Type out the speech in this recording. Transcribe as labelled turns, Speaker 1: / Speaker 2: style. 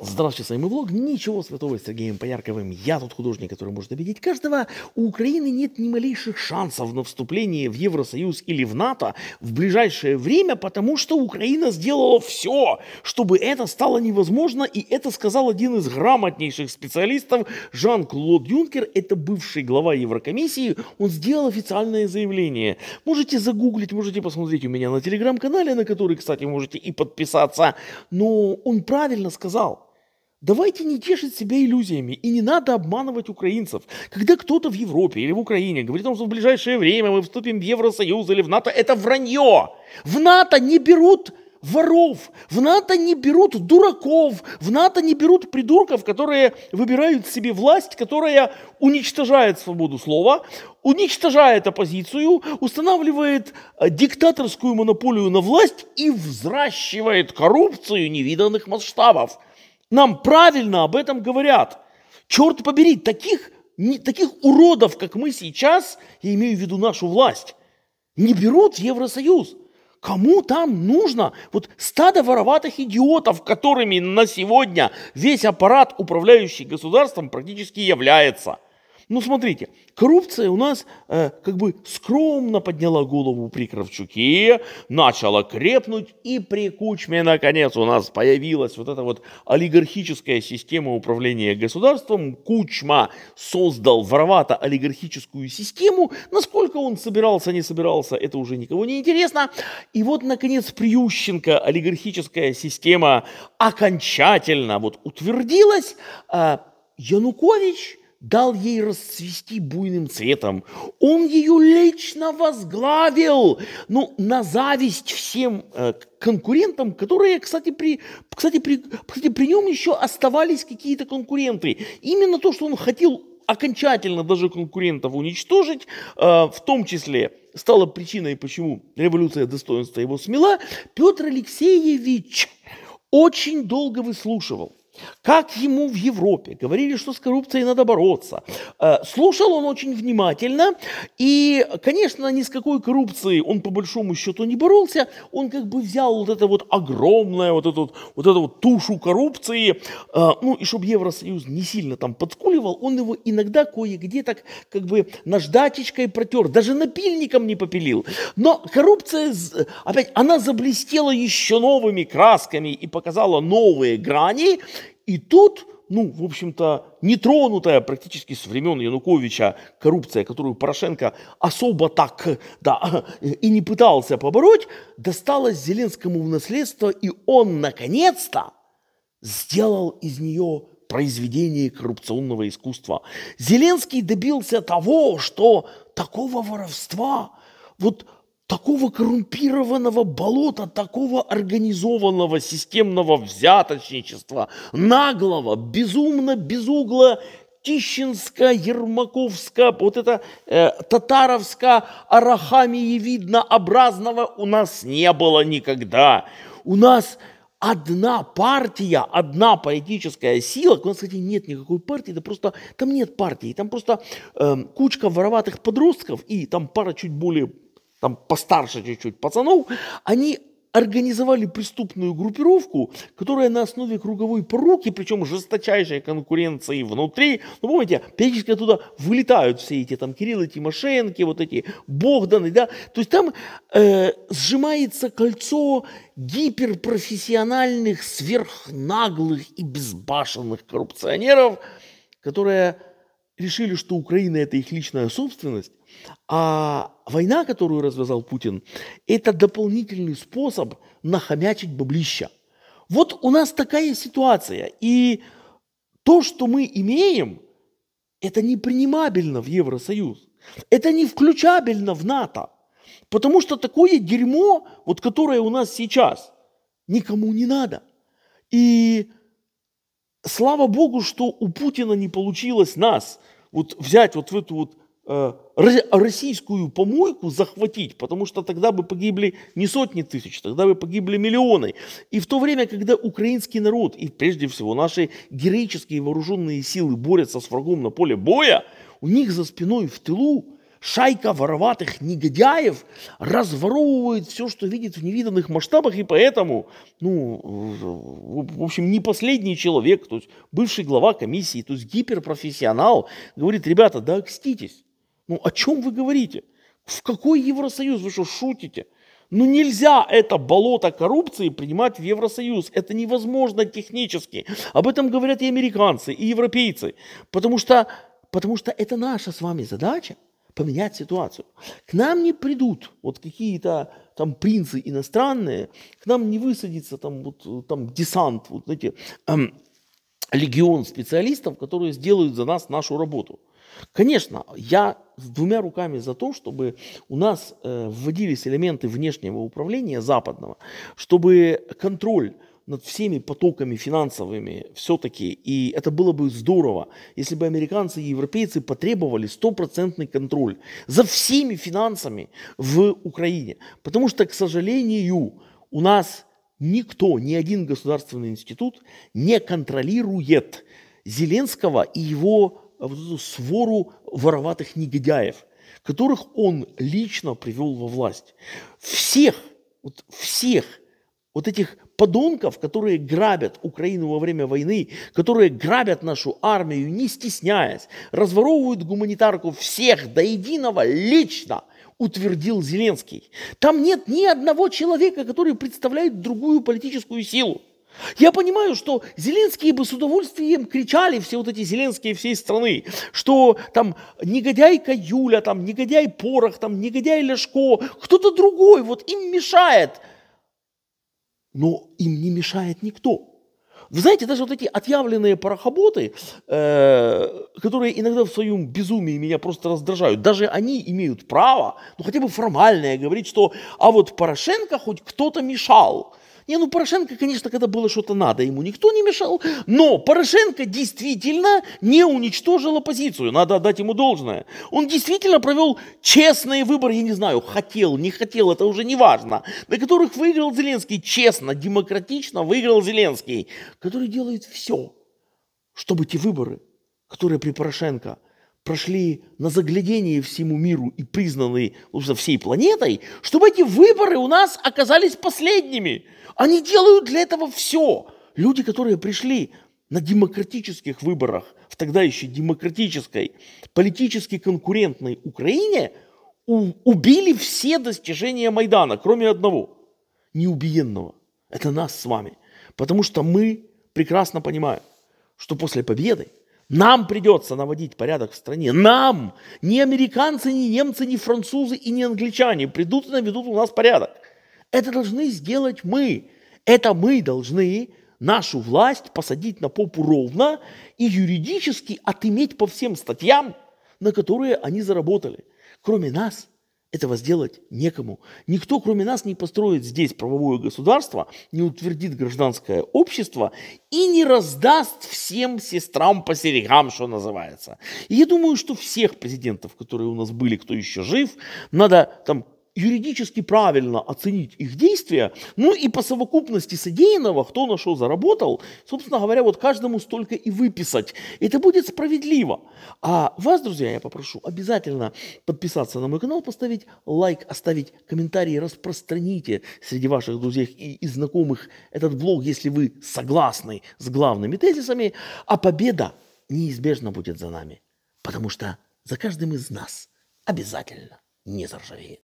Speaker 1: Здравствуйте, с вами влог. Ничего святого с Сергеем Поярковым. Я тут художник, который может обидеть каждого. У Украины нет ни малейших шансов на вступление в Евросоюз или в НАТО в ближайшее время, потому что Украина сделала все, чтобы это стало невозможно, и это сказал один из грамотнейших специалистов Жан-Клод Юнкер, это бывший глава Еврокомиссии, он сделал официальное заявление. Можете загуглить, можете посмотреть у меня на телеграм-канале, на который, кстати, можете и подписаться, но он правильно сказал. Давайте не тешить себя иллюзиями, и не надо обманывать украинцев. Когда кто-то в Европе или в Украине говорит о том, что в ближайшее время мы вступим в Евросоюз или в НАТО, это вранье. В НАТО не берут воров, в НАТО не берут дураков, в НАТО не берут придурков, которые выбирают себе власть, которая уничтожает свободу слова, уничтожает оппозицию, устанавливает э, диктаторскую монополию на власть и взращивает коррупцию невиданных масштабов. Нам правильно об этом говорят. Черт побери, таких, не, таких уродов, как мы сейчас, я имею в виду нашу власть, не берут в Евросоюз. Кому там нужно? Вот стадо вороватых идиотов, которыми на сегодня весь аппарат, управляющий государством, практически является – ну, смотрите, коррупция у нас э, как бы скромно подняла голову при Кравчуке, начала крепнуть, и при Кучме, наконец, у нас появилась вот эта вот олигархическая система управления государством. Кучма создал воровато олигархическую систему. Насколько он собирался, не собирался, это уже никого не интересно. И вот, наконец, Приющенко олигархическая система окончательно вот утвердилась. Э, Янукович – дал ей расцвести буйным цветом. Он ее лично возглавил, ну, на зависть всем э, конкурентам, которые, кстати, при, кстати, при, кстати, при нем еще оставались какие-то конкуренты. Именно то, что он хотел окончательно даже конкурентов уничтожить, э, в том числе стала причиной, почему революция достоинства его смела, Петр Алексеевич очень долго выслушивал как ему в Европе говорили, что с коррупцией надо бороться. Э, слушал он очень внимательно, и, конечно, ни с какой коррупцией он по большому счету не боролся, он как бы взял вот это вот огромное, вот эту вот, эту вот тушу коррупции, э, ну и чтобы Евросоюз не сильно там подскуливал, он его иногда кое-где так как бы наждачечкой протер, даже напильником не попилил. Но коррупция, опять, она заблестела еще новыми красками и показала новые грани, и тут, ну, в общем-то, нетронутая практически с времен Януковича коррупция, которую Порошенко особо так, да, и не пытался побороть, досталась Зеленскому в наследство, и он, наконец-то, сделал из нее произведение коррупционного искусства. Зеленский добился того, что такого воровства, вот такого коррумпированного болота, такого организованного системного взяточничества, наглого, безумно, без угла, Тищенска, Ермаковска, вот это э, татаровска, арахамиевидно образного у нас не было никогда. У нас одна партия, одна политическая сила, у нас, кстати, нет никакой партии, это просто там нет партии, там просто э, кучка вороватых подростков и там пара чуть более там постарше чуть-чуть пацанов, они организовали преступную группировку, которая на основе круговой поруки, причем жесточайшей конкуренции внутри, ну, помните, периодически оттуда вылетают все эти там Кириллы Тимошенки, вот эти Богданы, да, то есть там э, сжимается кольцо гиперпрофессиональных, сверхнаглых и безбашенных коррупционеров, которые решили, что Украина – это их личная собственность, а война, которую развязал Путин, это дополнительный способ нахомячить баблища. Вот у нас такая ситуация. И то, что мы имеем, это непринимабельно в Евросоюз. Это не включабельно в НАТО. Потому что такое дерьмо, вот которое у нас сейчас, никому не надо. И слава богу, что у Путина не получилось нас вот взять вот в эту вот Э, российскую помойку захватить, потому что тогда бы погибли не сотни тысяч, тогда бы погибли миллионы. И в то время, когда украинский народ и прежде всего наши героические вооруженные силы борются с врагом на поле боя, у них за спиной в тылу шайка вороватых негодяев разворовывает все, что видит в невиданных масштабах, и поэтому, ну, в общем, не последний человек, то есть бывший глава комиссии, то есть гиперпрофессионал, говорит, ребята, да окститесь, ну о чем вы говорите? В какой Евросоюз? Вы что, шутите? Ну нельзя это болото коррупции принимать в Евросоюз. Это невозможно технически. Об этом говорят и американцы, и европейцы. Потому что, потому что это наша с вами задача поменять ситуацию. К нам не придут вот какие-то там принцы иностранные, к нам не высадится там, вот, там десант, вот эти эм, легион специалистов, которые сделают за нас нашу работу. Конечно, я с двумя руками за то, чтобы у нас э, вводились элементы внешнего управления западного, чтобы контроль над всеми потоками финансовыми все-таки, и это было бы здорово, если бы американцы и европейцы потребовали стопроцентный контроль за всеми финансами в Украине. Потому что, к сожалению, у нас никто, ни один государственный институт не контролирует Зеленского и его вот эту свору вороватых негодяев, которых он лично привел во власть. Всех, вот всех вот этих подонков, которые грабят Украину во время войны, которые грабят нашу армию, не стесняясь, разворовывают гуманитарку всех до единого лично утвердил Зеленский. Там нет ни одного человека, который представляет другую политическую силу. Я понимаю, что Зеленские бы с удовольствием кричали все вот эти Зеленские всей страны, что там негодяйка Юля, там негодяй Порох, там негодяй Ляшко, кто-то другой вот им мешает. Но им не мешает никто. Вы знаете, даже вот эти отъявленные порохоботы, э, которые иногда в своем безумии меня просто раздражают, даже они имеют право, ну хотя бы формальное, говорить, что а вот Порошенко хоть кто-то мешал. Не, ну Порошенко, конечно, когда было что-то надо, ему никто не мешал, но Порошенко действительно не уничтожил оппозицию, надо отдать ему должное. Он действительно провел честные выборы, я не знаю, хотел, не хотел, это уже не важно, на которых выиграл Зеленский, честно, демократично выиграл Зеленский, который делает все, чтобы те выборы, которые при Порошенко – прошли на заглядение всему миру и признаны уже всей планетой, чтобы эти выборы у нас оказались последними. Они делают для этого все. Люди, которые пришли на демократических выборах в тогда еще демократической, политически конкурентной Украине, убили все достижения Майдана, кроме одного, неубиенного. Это нас с вами. Потому что мы прекрасно понимаем, что после победы нам придется наводить порядок в стране. Нам! Ни американцы, ни немцы, ни французы и ни англичане придут и наведут у нас порядок. Это должны сделать мы. Это мы должны нашу власть посадить на попу ровно и юридически отыметь по всем статьям, на которые они заработали. Кроме нас – этого сделать некому. Никто, кроме нас, не построит здесь правовое государство, не утвердит гражданское общество и не раздаст всем сестрам по серегам, что называется. И я думаю, что всех президентов, которые у нас были, кто еще жив, надо там юридически правильно оценить их действия, ну и по совокупности содеянного, кто на что заработал, собственно говоря, вот каждому столько и выписать. Это будет справедливо. А вас, друзья, я попрошу обязательно подписаться на мой канал, поставить лайк, оставить комментарий, распространите среди ваших друзей и, и знакомых этот блог, если вы согласны с главными тезисами, а победа неизбежно будет за нами, потому что за каждым из нас обязательно не заржавеет.